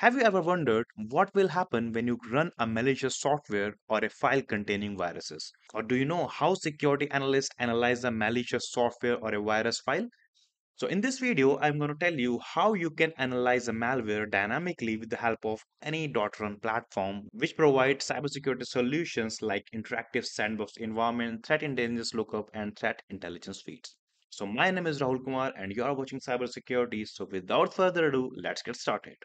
Have you ever wondered what will happen when you run a malicious software or a file containing viruses? Or do you know how security analysts analyze a malicious software or a virus file? So in this video, I'm going to tell you how you can analyze a malware dynamically with the help of any .run platform, which provides cybersecurity solutions like interactive sandbox environment, threat intelligence lookup, and threat intelligence feeds. So my name is Rahul Kumar and you are watching Cybersecurity. So without further ado, let's get started.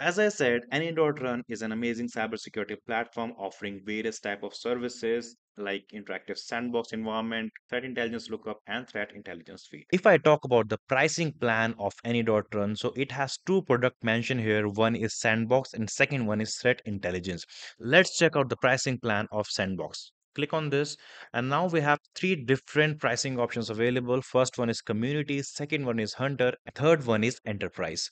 as I said, Any.run is an amazing cybersecurity platform offering various type of services like interactive sandbox environment, threat intelligence lookup, and threat intelligence feed. If I talk about the pricing plan of Any.run, so it has two product mentioned here. One is sandbox and second one is threat intelligence. Let's check out the pricing plan of sandbox click on this and now we have three different pricing options available first one is community second one is hunter third one is enterprise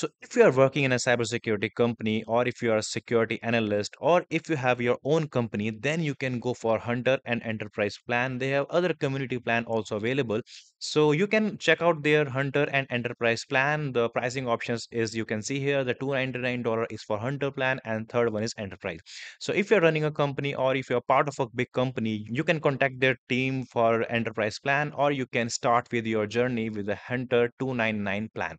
so if you are working in a cybersecurity company or if you are a security analyst or if you have your own company then you can go for hunter and enterprise plan they have other community plan also available so you can check out their Hunter and Enterprise plan. The pricing options is you can see here the $299 is for Hunter plan and third one is Enterprise. So if you're running a company or if you're part of a big company, you can contact their team for Enterprise plan or you can start with your journey with the Hunter 299 plan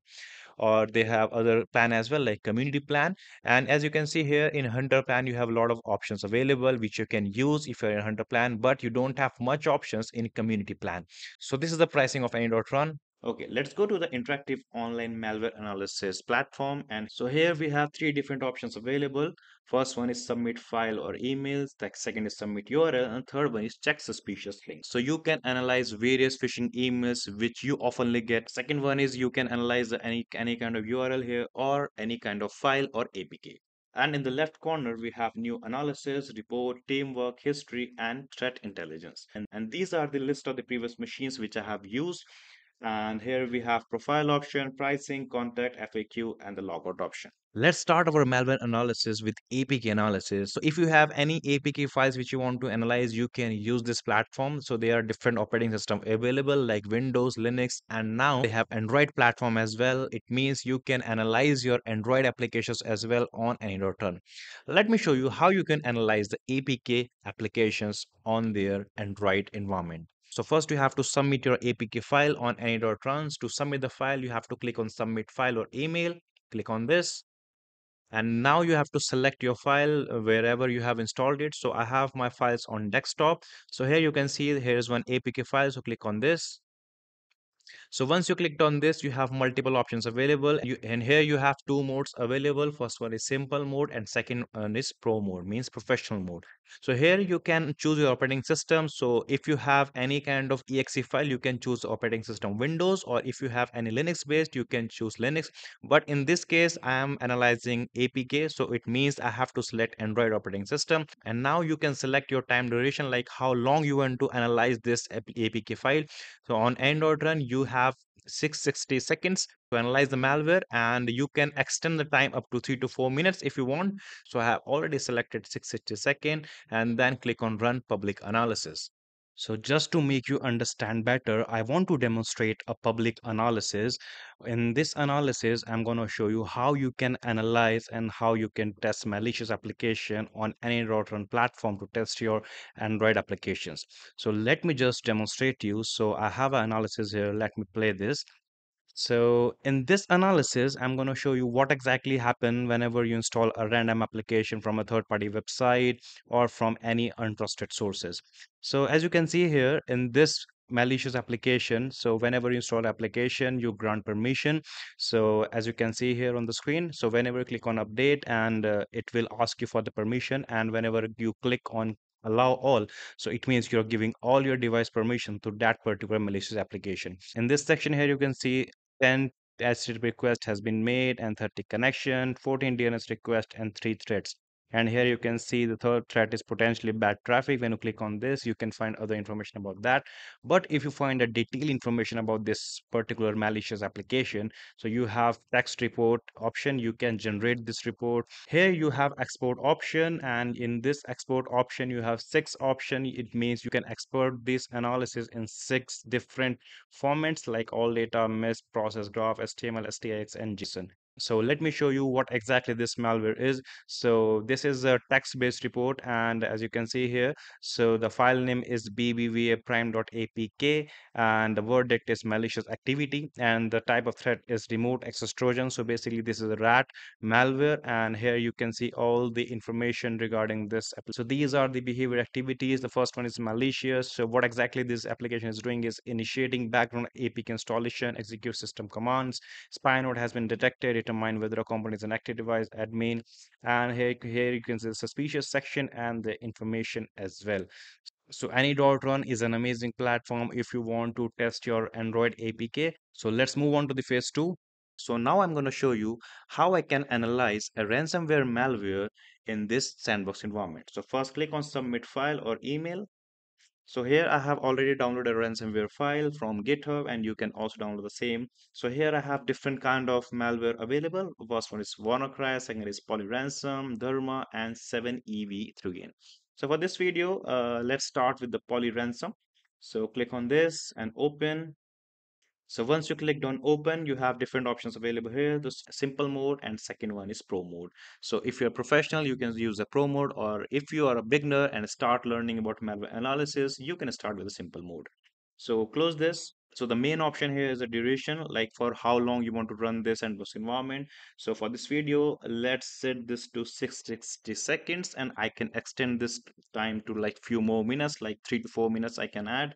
or they have other plan as well like community plan and as you can see here in hunter plan you have a lot of options available which you can use if you're in hunter plan but you don't have much options in community plan so this is the pricing of any.run Okay, let's go to the interactive online malware analysis platform. And so here we have three different options available. First one is submit file or emails. The second is submit URL. And third one is check suspicious links. So you can analyze various phishing emails, which you oftenly get. Second one is you can analyze any, any kind of URL here or any kind of file or APK. And in the left corner, we have new analysis, report, teamwork, history, and threat intelligence. And, and these are the list of the previous machines which I have used. And here we have profile option, pricing, contact, FAQ, and the logout option. Let's start our malware analysis with APK analysis. So if you have any APK files which you want to analyze, you can use this platform. So there are different operating system available like Windows, Linux, and now they have Android platform as well. It means you can analyze your Android applications as well on AnyDotRun. Let me show you how you can analyze the APK applications on their Android environment. So first you have to submit your APK file on any.trans. To submit the file, you have to click on submit file or email, click on this. And now you have to select your file uh, wherever you have installed it. So I have my files on desktop. So here you can see here's one APK file. So click on this so once you clicked on this you have multiple options available you, and here you have two modes available first one is simple mode and second one is pro mode means professional mode so here you can choose your operating system so if you have any kind of exe file you can choose operating system windows or if you have any linux based you can choose linux but in this case i am analyzing apk so it means i have to select android operating system and now you can select your time duration like how long you want to analyze this apk file so on android run you have have 660 seconds to analyze the malware and you can extend the time up to three to four minutes if you want mm-hmm. so i have already selected 660 second and then click on run public analysis so just to make you understand better, I want to demonstrate a public analysis. In this analysis, I'm going to show you how you can analyze and how you can test malicious application on any Rotron platform to test your Android applications. So let me just demonstrate to you. So I have an analysis here. Let me play this. So in this analysis, I'm going to show you what exactly happen whenever you install a random application from a third-party website or from any untrusted sources. So as you can see here in this malicious application so whenever you install application you grant permission so as you can see here on the screen so whenever you click on update and uh, it will ask you for the permission and whenever you click on allow all so it means you're giving all your device permission to that particular malicious application in this section here you can see 10 HTTP request has been made and 30 connection, 14 DNS request and 3 threads and here you can see the third threat is potentially bad traffic when you click on this you can find other information about that but if you find a detailed information about this particular malicious application so you have text report option you can generate this report here you have export option and in this export option you have six option it means you can export this analysis in six different formats like all data mess process graph html stix and json so let me show you what exactly this malware is so this is a text-based report and as you can see here so the file name is BBVA prime.apk and the verdict is malicious activity and the type of threat is remote access trojan so basically this is a rat malware and here you can see all the information regarding this so these are the behavior activities the first one is malicious so what exactly this application is doing is initiating background apk installation execute system commands spy node has been detected it determine whether a component is an active device admin and here, here you can see the suspicious section and the information as well so any.run is an amazing platform if you want to test your android apk so let's move on to the phase two so now i'm going to show you how i can analyze a ransomware malware in this sandbox environment so first click on submit file or email so here i have already downloaded a ransomware file from github and you can also download the same so here i have different kind of malware available first one is wannacry second is polyransom dharma and 7ev3gain so for this video uh, let's start with the polyransom so click on this and open so once you clicked on open, you have different options available here. The simple mode and second one is pro mode. So if you're professional, you can use the pro mode or if you are a beginner and start learning about malware analysis, you can start with the simple mode. So close this. So the main option here is a duration, like for how long you want to run this and this environment. So for this video, let's set this to 660 seconds and I can extend this time to like few more minutes, like three to four minutes I can add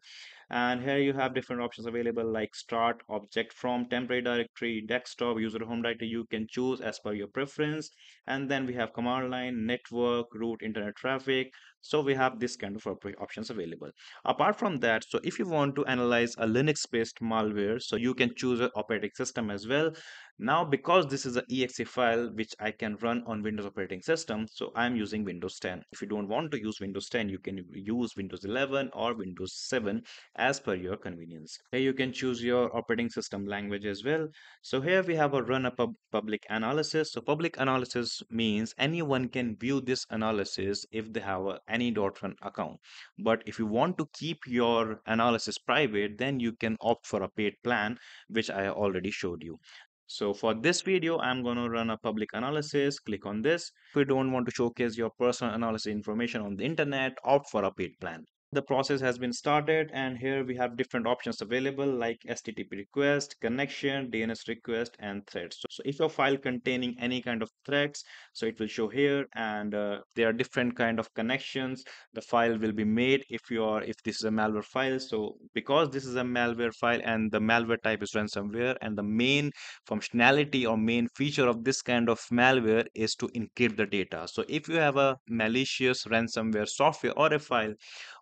and here you have different options available like start object from temporary directory desktop user home directory you can choose as per your preference and then we have command line network route internet traffic so we have this kind of options available apart from that so if you want to analyze a linux based malware so you can choose an operating system as well now, because this is an exe file which I can run on Windows operating system, so I'm using Windows 10. If you don't want to use Windows 10, you can use Windows 11 or Windows 7 as per your convenience. Here you can choose your operating system language as well. So here we have a run a pub public analysis. So public analysis means anyone can view this analysis if they have a any .run account. But if you want to keep your analysis private, then you can opt for a paid plan, which I already showed you. So for this video, I'm going to run a public analysis. Click on this. If you don't want to showcase your personal analysis information on the internet, opt for a paid plan the process has been started and here we have different options available like http request connection dns request and threads so, so if your file containing any kind of threads so it will show here and uh, there are different kind of connections the file will be made if you are if this is a malware file so because this is a malware file and the malware type is ransomware and the main functionality or main feature of this kind of malware is to encrypt the data so if you have a malicious ransomware software or a file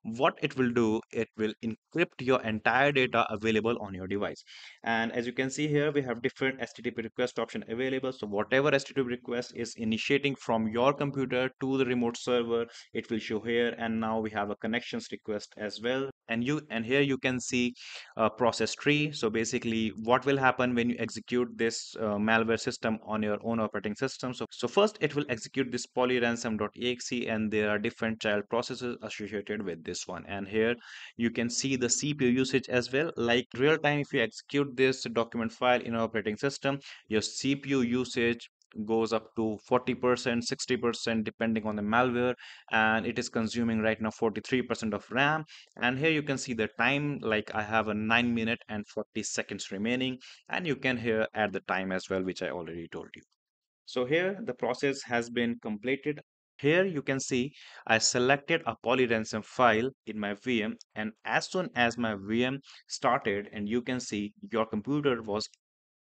what it will do it will encrypt your entire data available on your device and as you can see here we have different http request option available so whatever http request is initiating from your computer to the remote server it will show here and now we have a connections request as well and you and here you can see a uh, process tree so basically what will happen when you execute this uh, malware system on your own operating system so, so first it will execute this polyransom.exe and there are different child processes associated with this this one and here you can see the CPU usage as well like real time if you execute this document file in operating system your CPU usage goes up to 40% 60% depending on the malware and it is consuming right now 43% of ram and here you can see the time like i have a 9 minute and 40 seconds remaining and you can here add the time as well which i already told you so here the process has been completed here you can see I selected a polyrandom file in my VM and as soon as my VM started and you can see your computer was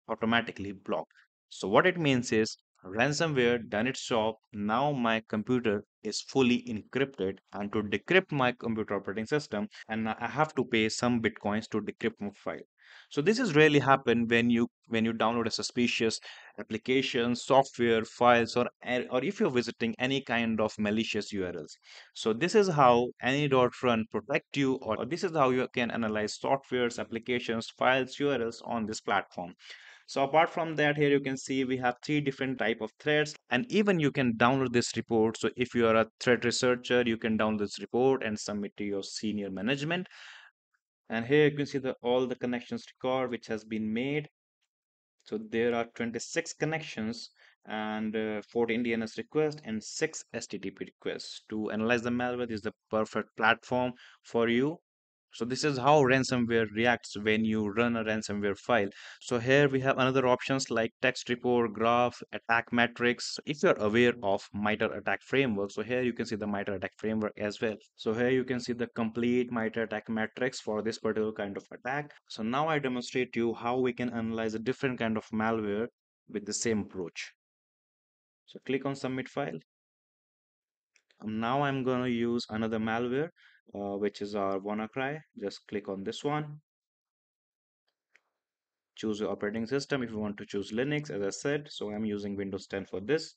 automatically blocked. So what it means is ransomware done its job. Now my computer is fully encrypted and to decrypt my computer operating system and I have to pay some bitcoins to decrypt my file so this is really happen when you when you download a suspicious application software files or or if you're visiting any kind of malicious urls so this is how mm. any dot run protect you or this is how you can analyze softwares applications files urls on this platform so apart from that here you can see we have three different type of threads and even you can download this report so if you are a threat researcher you can download this report and submit to your senior management and here you can see the all the connections record which has been made so there are 26 connections and uh, 14 DNS requests and 6 HTTP requests. To analyze the malware, this is the perfect platform for you so this is how ransomware reacts when you run a ransomware file so here we have another options like text report graph attack matrix if you're aware of miter attack framework so here you can see the miter attack framework as well so here you can see the complete miter attack matrix for this particular kind of attack so now i demonstrate you how we can analyze a different kind of malware with the same approach so click on submit file now i'm going to use another malware uh, which is our WannaCry. Just click on this one. Choose your operating system if you want to choose Linux, as I said. So I'm using Windows 10 for this.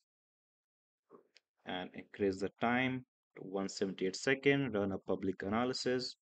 And increase the time to 178 second. Run a public analysis.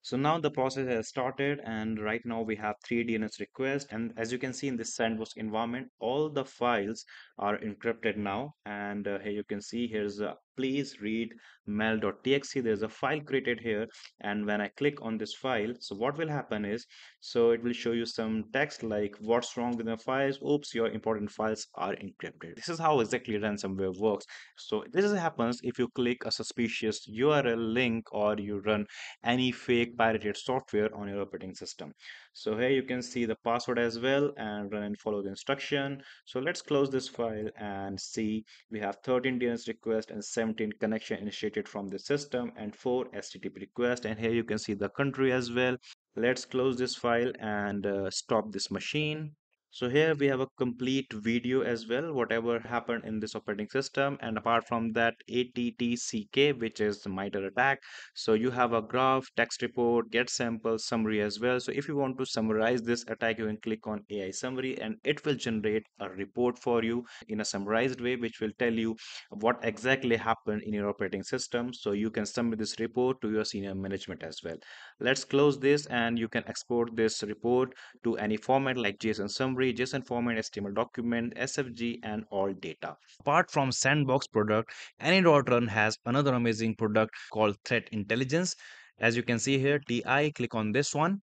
So now the process has started and right now we have three DNS requests and as you can see in this sandbox environment all the files are encrypted now and uh, here you can see here's a please read mel.txt there's a file created here and when i click on this file so what will happen is so it will show you some text like what's wrong with the files oops your important files are encrypted this is how exactly ransomware works so this happens if you click a suspicious url link or you run any fake pirated software on your operating system so here you can see the password as well and run and follow the instruction so let's close this file and see we have 13 DNS requests and 17 connection initiated from the system and 4 HTTP requests and here you can see the country as well let's close this file and uh, stop this machine so here we have a complete video as well whatever happened in this operating system and apart from that attck which is the miter attack so you have a graph text report get sample summary as well so if you want to summarize this attack you can click on ai summary and it will generate a report for you in a summarized way which will tell you what exactly happened in your operating system so you can submit this report to your senior management as well let's close this and you can export this report to any format like json summary JSON format, HTML document, SFG, and all data. Apart from Sandbox product, AnyRun has another amazing product called Threat Intelligence. As you can see here, TI, click on this one.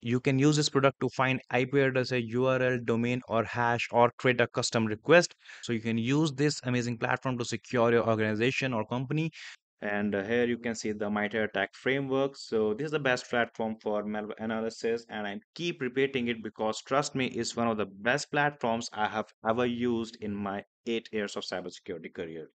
You can use this product to find IP address, a URL, domain, or hash, or create a custom request. So you can use this amazing platform to secure your organization or company and here you can see the MITRE ATT&CK framework. So this is the best platform for malware analysis and I keep repeating it because trust me, it's one of the best platforms I have ever used in my eight years of cybersecurity career.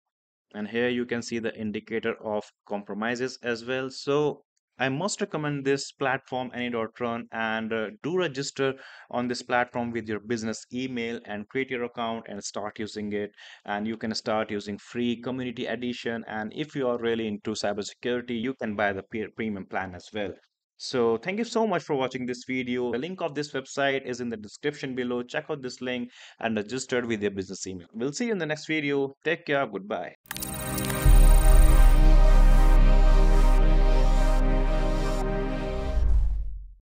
And here you can see the indicator of compromises as well. So I must recommend this platform, any.run, and uh, do register on this platform with your business email and create your account and start using it. And you can start using free community edition. And if you are really into cybersecurity, you can buy the premium plan as well. So thank you so much for watching this video. The link of this website is in the description below. Check out this link and register with your business email. We'll see you in the next video. Take care. Goodbye.